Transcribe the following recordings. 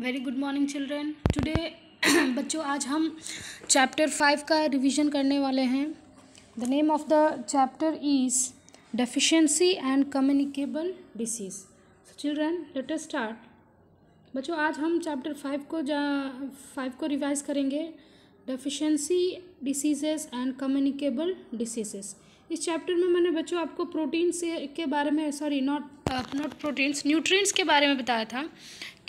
very good morning children today बच्चों आज हम चैप्टर फाइव का रिवीजन करने वाले हैं the name of the chapter is deficiency and communicable disease children let us start बच्चों आज हम चैप्टर फाइव को जा फाइव को रिवाइज करेंगे deficiency diseases and communicable diseases इस चैप्टर में मैंने बच्चों आपको प्रोटीन्स के बारे में sorry not not proteins nutrients के बारे में बताया था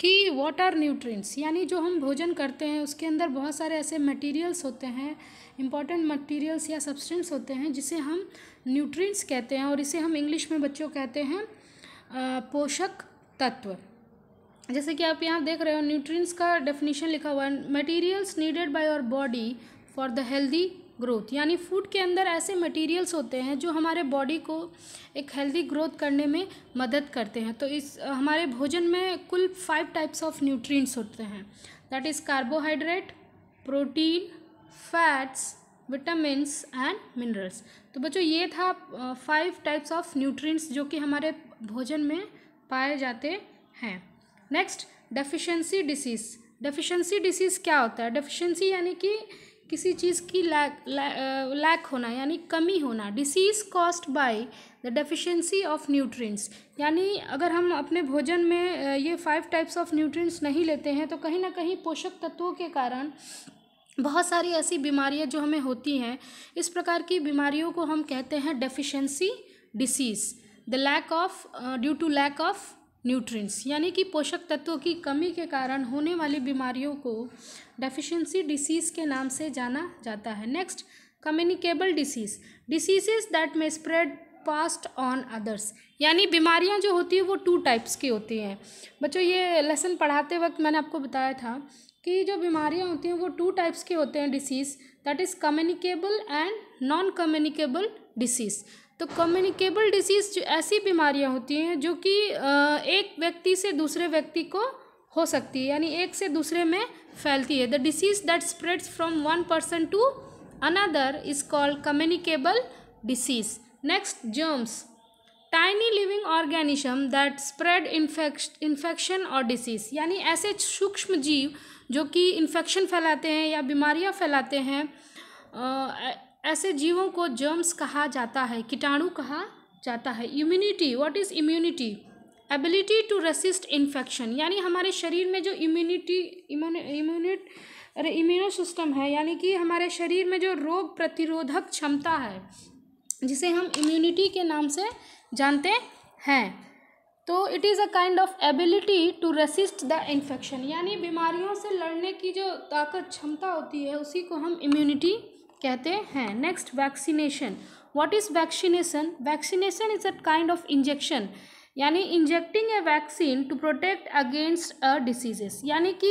कि व्हाट आर न्यूट्रिएंट्स यानी जो हम भोजन करते हैं उसके अंदर बहुत सारे ऐसे मटेरियल्स होते हैं इंपॉर्टेंट मटेरियल्स या सब्सटेंस होते हैं जिसे हम न्यूट्रिएंट्स कहते हैं और इसे हम इंग्लिश में बच्चों कहते हैं uh, पोषक तत्व जैसे कि आप यहाँ देख रहे हो न्यूट्रिएंट्स का डेफिनेशन लिखा हुआ है materials needed by your body for the healthy growth यानी फूड के अंदर ऐसे मटेरियल्स होते हैं जो हमारे बॉडी को एक हेल्दी ग्रोथ करने में मदद करते हैं तो इस हमारे भोजन में कुल फाइव टाइप्स ऑफ न्यूट्रिएंट्स होते हैं that is carbohydrate protein fats vitamins and minerals तो बच्चों ये था फाइव टाइप्स ऑफ न्यूट्रिएंट्स जो कि हमारे भोजन में पाए जाते हैं next deficiency disease deficiency disease क्या होता है डेफिशिएंसी यानी कि किसी चीज़ की लैक लैक uh, होना यानी कमी होना disease caused by the deficiency of nutrients यानी अगर हम अपने भोजन में uh, ये फाइव टाइप्स ऑफ न्यूट्रिएंट्स नहीं लेते हैं तो कहीं ना कहीं पोषक तत्वों के कारण बहुत सारी ऐसी बीमारियां जो हमें होती हैं इस प्रकार की बीमारियों को हम कहते हैं deficiency disease the lack of due to lack of nutrients यानी कि पोषक तत्वों की कमी के कारण होने वाली बीमारियों को डेफिशिएंसी डिसीज़ के नाम से जाना जाता है next communicable disease diseases that may spread passed on others यानी बीमारियां जो होती है वो टू टाइप्स की होती हैं बच्चों ये लेसन पढ़ाते वक्त मैंने आपको बताया था कि जो बीमारियाँ होती हैं वो टू टाइप्स के होते हैं disease that is communicable and non communicable disease तो कम्युनिकेबल डिसीज़ ऐसी बीमारियां होती हैं जो कि एक व्यक्ति से दूसरे व्यक्ति को हो सकती है यानी एक से दूसरे में फैलती है the disease that spreads from one person to another is called communicable disease next germs tiny living organism that spread infection और डिसीज़ यानी ऐसे सूक्ष्म जीव जो कि इन्फेक्शन फैलाते हैं या बीमारियां फैलाते हैं ऐसे जीवों को जर्म्स कहा जाता है कीटाणु कहा जाता है immunity what is immunity ability to resist infection यानी हमारे शरीर में जो इम्यूनिटी इम्यूनिट अरे इम्यूनो सिस्टम है यानी कि हमारे शरीर में जो रोग प्रतिरोधक क्षमता है जिसे हम इम्यूनिटी के नाम से जानते हैं तो it is a kind of ability to resist the infection यानी बीमारियों से लड़ने की जो ताकत क्षमता होती है उसी को हम इम्यूनिटी कहते हैं next vaccination what is vaccination vaccination is a kind of injection यानी injecting a vaccine to protect against a diseases यानी कि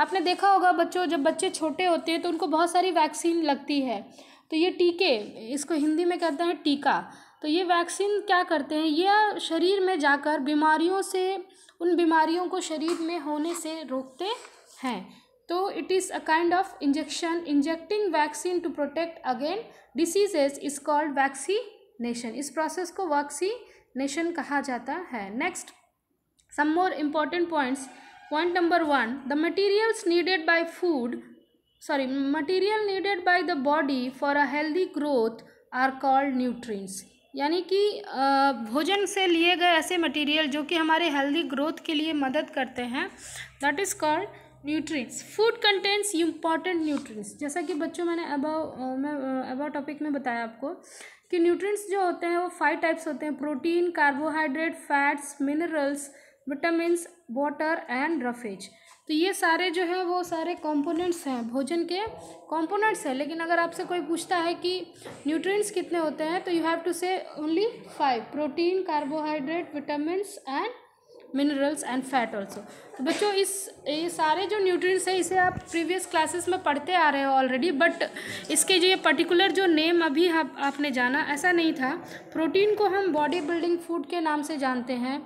आपने देखा होगा बच्चों जब बच्चे छोटे होते हैं तो उनको बहुत सारी वैक्सीन लगती है तो ये टीके इसको हिंदी में कहते हैं टीका तो ये वैक्सीन क्या करते हैं ये शरीर में जाकर बीमारियों से उन बीमारियों को शरीर में होने से रोकते हैं तो it is a kind of injection injecting vaccine to protect again diseases is called vaccination इस प्रोसेस को वैक्सीनेशन कहा जाता है next some more important points point number one the materials needed by food sorry material needed by the body for a healthy growth are called nutrients यानी कि भोजन से लिए गए ऐसे मटीरियल जो कि हमारे हेल्दी ग्रोथ के लिए मदद करते हैं that is called nutrients food contents important nutrients जैसा कि बच्चों मैंने अबाउ मैं अबाउ टॉपिक में बताया आपको कि न्यूट्रिएंट्स जो होते हैं वो फाइव टाइप्स होते हैं protein carbohydrate fats minerals vitamin water and roughage तो ये सारे जो हैं वो सारे कंपोनेंट्स हैं भोजन के कंपोनेंट्स हैं लेकिन अगर आपसे कोई पूछता है कि न्यूट्रिएंट्स कितने होते हैं तो you have to say only five protein carbohydrate vitamin and minerals and fat also तो बच्चों इस ये सारे जो न्यूट्रिएंट्स हैं इसे आप प्रीवियस क्लासेस में पढ़ते आ रहे हो ऑलरेडी बट इसके जो ये पर्टिकुलर जो नेम अभी आप, आपने जाना ऐसा नहीं था प्रोटीन को हम बॉडी बिल्डिंग फूड के नाम से जानते हैं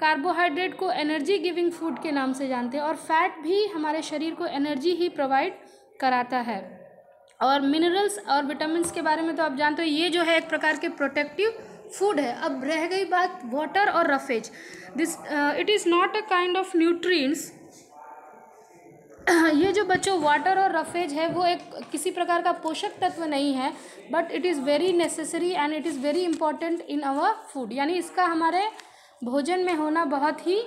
कार्बोहाइड्रेट को एनर्जी गिविंग फूड के नाम से जानते हैं और फैट भी हमारे शरीर को एनर्जी ही प्रोवाइड कराता है और मिनरल्स और विटामिन के बारे में तो आप जानते हो ये जो है एक प्रकार के प्रोटेक्टिव फूड है अब रह गई बात वाटर और roughage this it is not a kind of nutrients ये जो बच्चों वाटर और रफेज है वो एक किसी प्रकार का पोषक तत्व नहीं है but it is very necessary and it is very important in our food यानी इसका हमारे भोजन में होना बहुत ही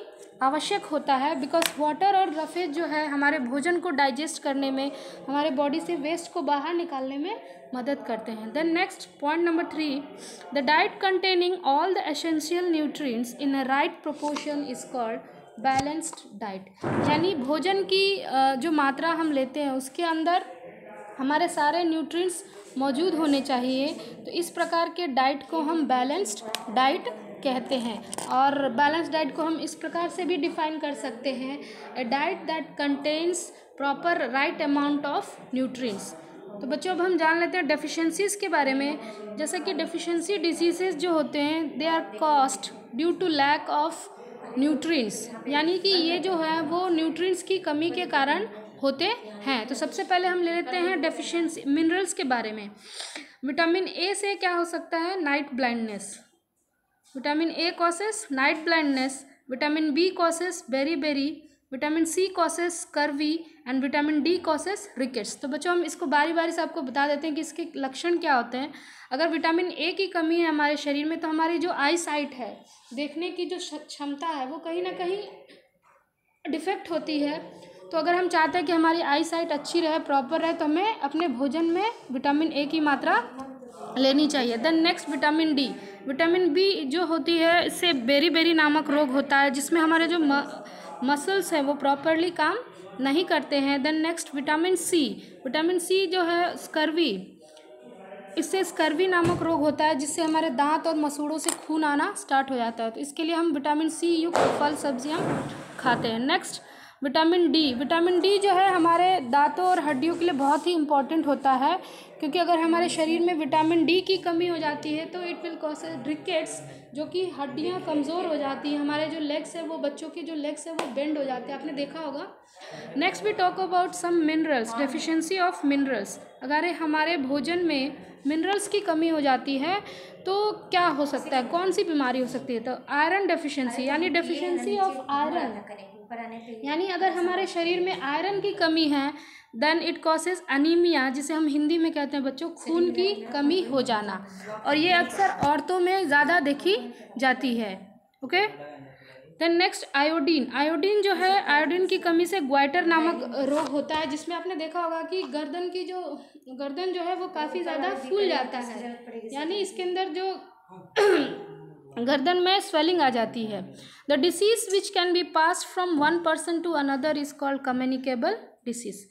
आवश्यक होता है बिकॉज वाटर और रफेज जो है हमारे भोजन को डाइजेस्ट करने में हमारे बॉडी से वेस्ट को बाहर निकालने में मदद करते हैं then next point number three the diet containing all the essential nutrients in a right proportion is called balanced diet यानी भोजन की जो मात्रा हम लेते हैं उसके अंदर हमारे सारे न्यूट्रिएंट्स मौजूद होने चाहिए तो इस प्रकार के डाइट को हम बैलेंस्ड डाइट कहते हैं और बैलेंस डाइट को हम इस प्रकार से भी डिफाइन कर सकते हैं a diet that contains proper right amount of nutrients तो बच्चों अब हम जान लेते हैं डेफिशिएंसीज के बारे में जैसे कि डेफिशिएंसी डिजीजेज जो होते हैं they are caused due to lack of nutrients यानी कि ये जो है वो न्यूट्रिएंट्स की कमी के कारण होते हैं तो सबसे पहले हम ले लेते हैं डेफिशिएंसी मिनरल्स के बारे में विटामिन ए से क्या हो सकता है night blindness vitamin A causes night blindness vitamin B causes beriberi vitamin C causes scurvy and vitamin D causes rickets तो बच्चों हम इसको बारी बारी से आपको बता देते हैं कि इसके लक्षण क्या होते हैं अगर विटामिन ए की कमी है हमारे शरीर में तो हमारी जो आई साइट है देखने की जो क्षमता है वो कहीं ना कहीं डिफेक्ट होती है तो अगर हम चाहते हैं कि हमारी आई साइट अच्छी रहे प्रॉपर रहे तो हमें अपने भोजन में विटामिन ए की मात्रा लेनी चाहिए then next vitamin D vitamin B जो होती है इससे बेरी बेरी नामक रोग होता है जिसमें हमारे जो म, मसल्स हैं वो प्रॉपरली काम नहीं करते हैं then next vitamin C vitamin C जो है स्कर्वी इससे स्कर्वी नामक रोग होता है जिससे हमारे दांत और मसूड़ों से खून आना स्टार्ट हो जाता है तो इसके लिए हम विटामिन सी युक्त फल सब्जियाँ खाते हैं next vitamin D vitamin D जो है हमारे दांतों और हड्डियों के लिए बहुत ही इंपॉर्टेंट होता है क्योंकि अगर हमारे शरीर में विटामिन डी की कमी हो जाती है तो इट विल कॉस रिकेट्स जो कि हड्डियाँ कमज़ोर हो जाती हैं हमारे जो लेग्स है वो बच्चों के जो लेग्स है वो बेंड हो जाते हैं आपने देखा होगा next we talk about some minerals deficiency of minerals अगर हमारे भोजन में मिनरल्स की कमी हो जाती है तो क्या हो सकता है कौन सी बीमारी हो सकती है तो आयरन डेफिशिएंसी यानी डेफिशिएंसी ऑफ आयरन पे यानी अगर हमारे शरीर में आयरन की कमी है देन इट कॉसेज अनीमिया जिसे हम हिंदी में कहते हैं बच्चों खून की कमी हो जाना और ये अक्सर औरतों में ज़्यादा देखी जाती है okay then next iodine iodine जो है आयोडीन की कमी से ग्वाइटर नामक रोग होता है जिसमें आपने देखा होगा कि गर्दन की जो गर्दन जो है वो काफ़ी ज़्यादा फूल जाता है यानी इसके अंदर जो गर्दन में स्वेलिंग आ जाती है the disease which can be pass from one person to another is called communicable disease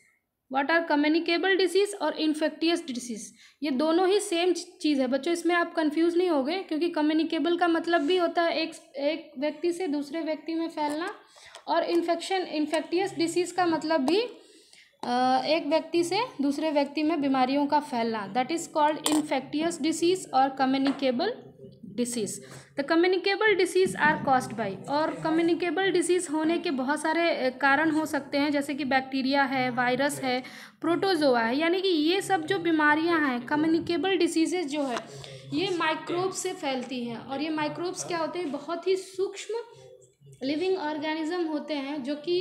what are communicable disease और इन्फेक्टियस डिसीज ये दोनों ही सेम चीज़ है बच्चों इसमें आप कन्फ्यूज नहीं होगे क्योंकि कम्युनिकेबल का मतलब भी होता है एक एक व्यक्ति से दूसरे व्यक्ति में फैलना और इन्फेक्शन इन्फेक्टियस डिसीज़ का मतलब भी एक व्यक्ति से दूसरे व्यक्ति में बीमारियों का फैलना that is called infectious disease और communicable disease the communicable disease are caused by और कम्युनिकेबल डिसीज़ होने के बहुत सारे कारण हो सकते हैं जैसे कि बैक्टीरिया है वायरस है प्रोटोजोआ है यानी कि ये सब जो बीमारियां हैं कम्युनिकेबल डिसीज़ेज जो है ये माइक्रोब से फैलती हैं और ये माइक्रोब्स क्या होते हैं बहुत ही सूक्ष्म लिविंग ऑर्गेनिज्म होते हैं जो कि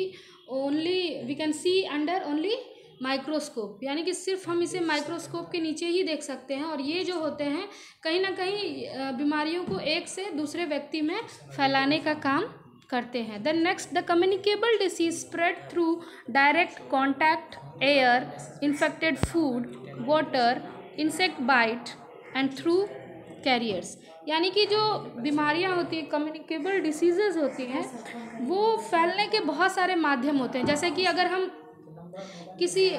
only we can see under only microscope यानी कि सिर्फ हम इसे माइक्रोस्कोप के नीचे ही देख सकते हैं और ये जो होते हैं कहीं ना कहीं बीमारियों को एक से दूसरे व्यक्ति में फैलाने का काम करते हैं then next the communicable disease spread through direct contact air infected food water insect bite and through carriers यानी कि जो बीमारियां होती हैं कम्युनिकेबल डिसीजेज होती हैं वो फैलने के बहुत सारे माध्यम होते हैं जैसे कि अगर हम किसी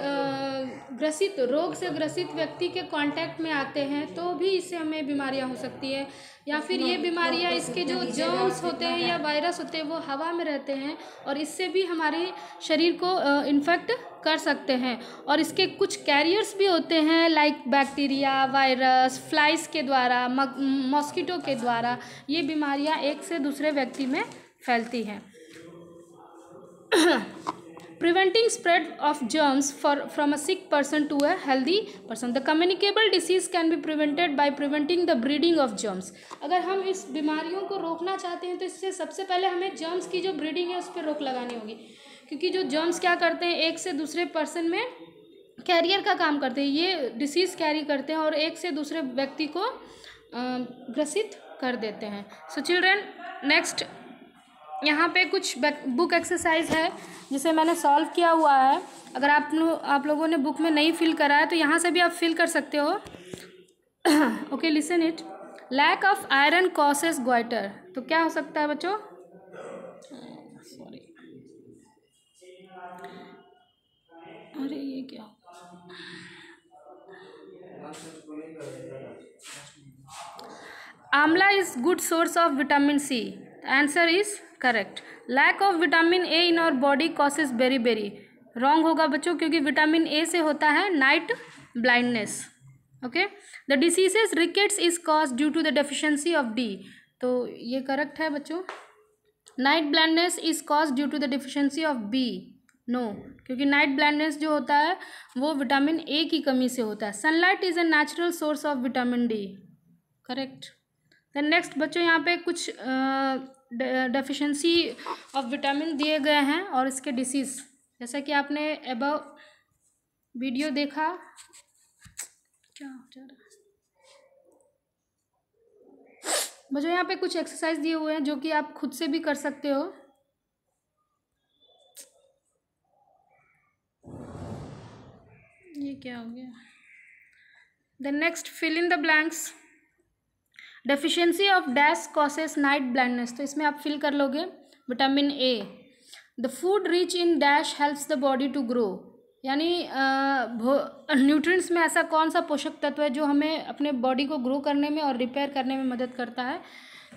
ग्रसित रोग से ग्रसित व्यक्ति के कांटेक्ट में आते हैं तो भी इससे हमें बीमारियां हो सकती है या फिर ये बीमारियां इसके जो जर्म्स होते हैं या वायरस होते हैं वो हवा में रहते हैं और इससे भी हमारे शरीर को इन्फेक्ट कर सकते हैं और इसके कुछ कैरियर्स भी होते हैं लाइक बैक्टीरिया वायरस फ्लाइस के द्वारा मॉस्किटो के द्वारा ये बीमारियाँ एक से दूसरे व्यक्ति में फैलती हैं preventing spread of germs for, from a sick person to a healthy person the communicable disease can be prevented by preventing the breeding of germs अगर हम इस बीमारियों को रोकना चाहते हैं तो इससे सबसे पहले हमें germs की जो breeding है उस पर रोक लगानी होगी क्योंकि जो germs क्या करते हैं एक से दूसरे person में कैरियर का काम करते हैं ये डिसीज़ कैरी करते हैं और एक से दूसरे व्यक्ति को ग्रसित कर देते हैं सो चिल्ड्रेन नेक्स्ट यहाँ पे कुछ बुक एक्सरसाइज है जिसे मैंने सॉल्व किया हुआ है अगर आप लो, आप लोगों ने बुक में नहीं फिल करा है तो यहाँ से भी आप फिल कर सकते हो okay listen it lack of iron causes goitre तो क्या हो सकता है बच्चों सॉरी अरे ये क्या amla is good source of vitamin C answer is correct lack of vitamin A in our body causes beriberi wrong होगा बच्चों क्योंकि विटामिन ए से होता है night blindness okay the diseases rickets is cause due to the deficiency of D तो ये correct है बच्चों night blindness is cause due to the deficiency of B no क्योंकि नाइट ब्लाइंडनेस जो होता है वो विटामिन ए की कमी से होता है sunlight is a natural source of vitamin D correct the next बच्चों यहाँ पे कुछ डेफिशिएंसी ऑफ विटामिन दिए गए हैं और इसके डिसीज़ जैसा कि आपने एब वीडियो देखा क्या हो यहाँ पे कुछ एक्सरसाइज दिए हुए हैं जो कि आप खुद से भी कर सकते हो ये क्या हो गया the next fill in the blanks deficiency of dash causes night blindness तो इसमें आप फिल कर लोगे vitamin A the food rich in dash helps the body to grow यानी न्यूट्रिएंट्स में ऐसा कौन सा पोषक तत्व है जो हमें अपने बॉडी को ग्रो करने में और रिपेयर करने में मदद करता है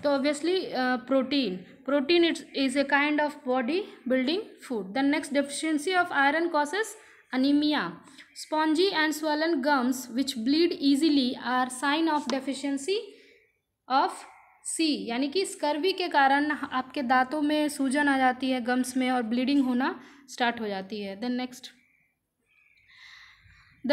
तो obviously protein protein it's is a kind of body building food the next deficiency of iron causes anaemia spongy and swollen gums which bleed easily are sign of deficiency of C यानी कि scurvy के कारण आपके दांतों में सूजन आ जाती है गम्स में और ब्लीडिंग होना स्टार्ट हो जाती है then next the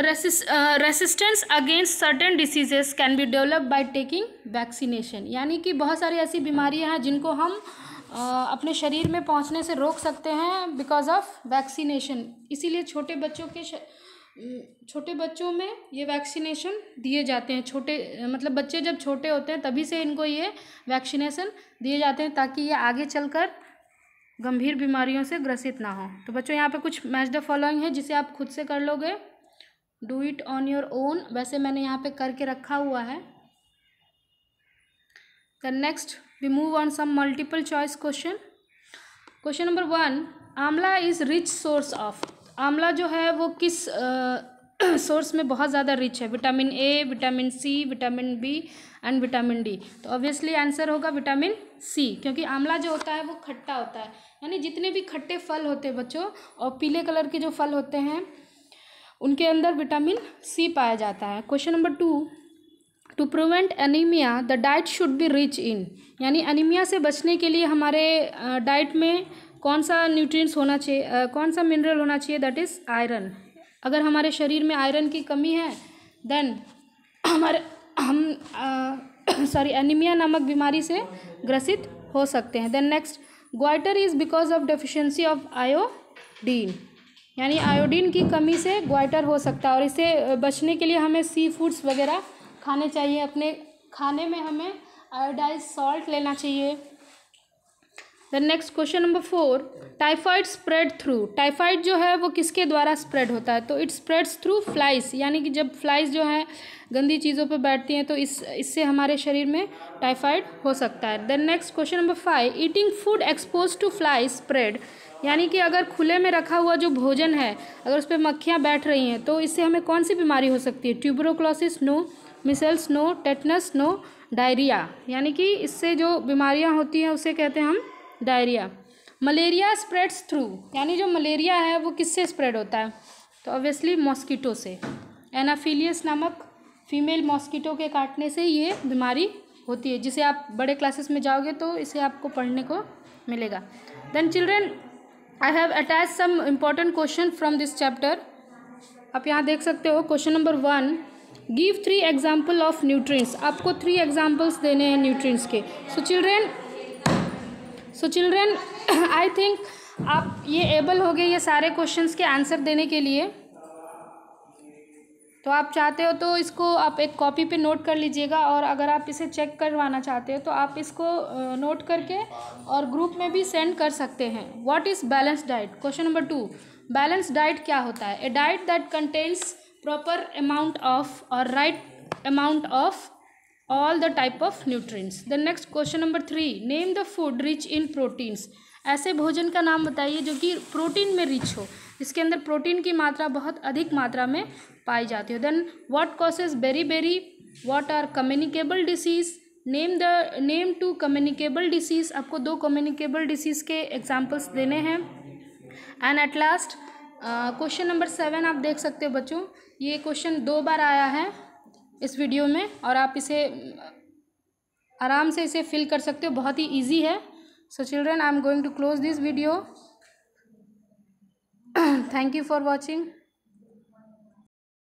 resistance against certain diseases can be develop by taking vaccination यानी कि बहुत सारी ऐसी बीमारियां हैं जिनको हम आ, uh, अपने शरीर में पहुंचने से रोक सकते हैं बिकॉज ऑफ वैक्सीनेशन इसीलिए छोटे बच्चों के छोटे बच्चों में ये वैक्सीनेशन दिए जाते हैं छोटे मतलब बच्चे जब छोटे होते हैं तभी से इनको ये वैक्सीनेशन दिए जाते हैं ताकि ये आगे चलकर गंभीर बीमारियों से ग्रसित ना हो तो बच्चों यहाँ पे कुछ मैच द फॉलोइंग है जिसे आप खुद से कर लोगे do it on your own वैसे मैंने यहाँ पे करके रखा हुआ है the next we move on some multiple choice question question number one amla is rich source of आंवला जो है वो किस सोर्स में बहुत ज़्यादा रिच है vitamin A vitamin C vitamin B and vitamin D तो ऑब्वियसली आंसर होगा विटामिन सी क्योंकि आंवला जो होता है वो खट्टा होता है यानी जितने भी खट्टे फल होते हैं बच्चों और पीले कलर के जो फल होते हैं उनके अंदर विटामिन सी पाया जाता है question number two to prevent anaemia the diet should be rich in यानी एनीमिया से बचने के लिए हमारे डाइट में कौन सा न्यूट्रिएंट्स होना चाहिए कौन सा मिनरल होना चाहिए दैट इज़ आयरन अगर हमारे शरीर में आयरन की कमी है देन हमारे हम सॉरी एनीमिया नामक बीमारी से ग्रसित हो सकते हैं then next goitre is because of deficiency of iodine यानी आयोडीन की कमी से ग्वाइटर हो सकता है और इसे बचने के लिए हमें सी फूड्स वगैरह खाने चाहिए अपने खाने में हमें आयोडाइज सॉल्ट लेना चाहिए the next question number four typhoid spread through typhoid जो है वो किसके द्वारा स्प्रेड होता है तो इट स्प्रेड्स थ्रू फ्लाइस यानी कि जब फ्लाइस जो है गंदी चीज़ों पर बैठती हैं तो इस इससे हमारे शरीर में टाइफाइड हो सकता है then next question number five eating food expose to fly spread यानी कि अगर खुले में रखा हुआ जो भोजन है अगर उस पर मक्खियाँ बैठ रही हैं तो इससे हमें कौन सी बीमारी हो सकती है tuberculosis no measles no tetanus no diarrhoea यानी कि इससे जो बीमारियाँ होती हैं उसे कहते हैं हम डायरिया मलेरिया स्प्रेड्स थ्रू यानी जो मलेरिया है वो किससे स्प्रेड होता है तो ऑब्वियसली मॉस्किटो से एनाफीलियस नामक फीमेल मॉस्किटो के काटने से ये बीमारी होती है जिसे आप बड़े क्लासेस में जाओगे तो इसे आपको पढ़ने को मिलेगा then children I have attach some important question from this chapter आप यहाँ देख सकते हो question number one give three example of nutrients आपको थ्री एग्जाम्पल्स देने हैं न्यूट्रिएंट्स के so children so children I think आप ये एबल हो गए ये सारे क्वेश्चंस के आंसर देने के लिए तो आप चाहते हो तो इसको आप एक कॉपी पे नोट कर लीजिएगा और अगर आप इसे चेक करवाना चाहते हो तो आप इसको नोट uh, करके और ग्रुप में भी सेंड कर सकते हैं what is balance diet question number two balance diet क्या होता है a diet that contains proper amount of और right amount of all the type of nutrients the next question number three name the food rich in proteins ऐसे भोजन का नाम बताइए जो कि प्रोटीन में रिच हो इसके अंदर प्रोटीन की मात्रा बहुत अधिक मात्रा में पाई जाती हो then what causes beriberi what are communicable disease name the name two communicable disease आपको दो कम्युनिकेबल डिसीज़ के एग्जाम्पल्स देने हैं and at last question number seven आप देख सकते हो बच्चों ये क्वेश्चन दो बार आया है इस वीडियो में और आप इसे आराम से इसे फिल कर सकते हो बहुत ही ईजी है so children I am going to close this video thank you for watching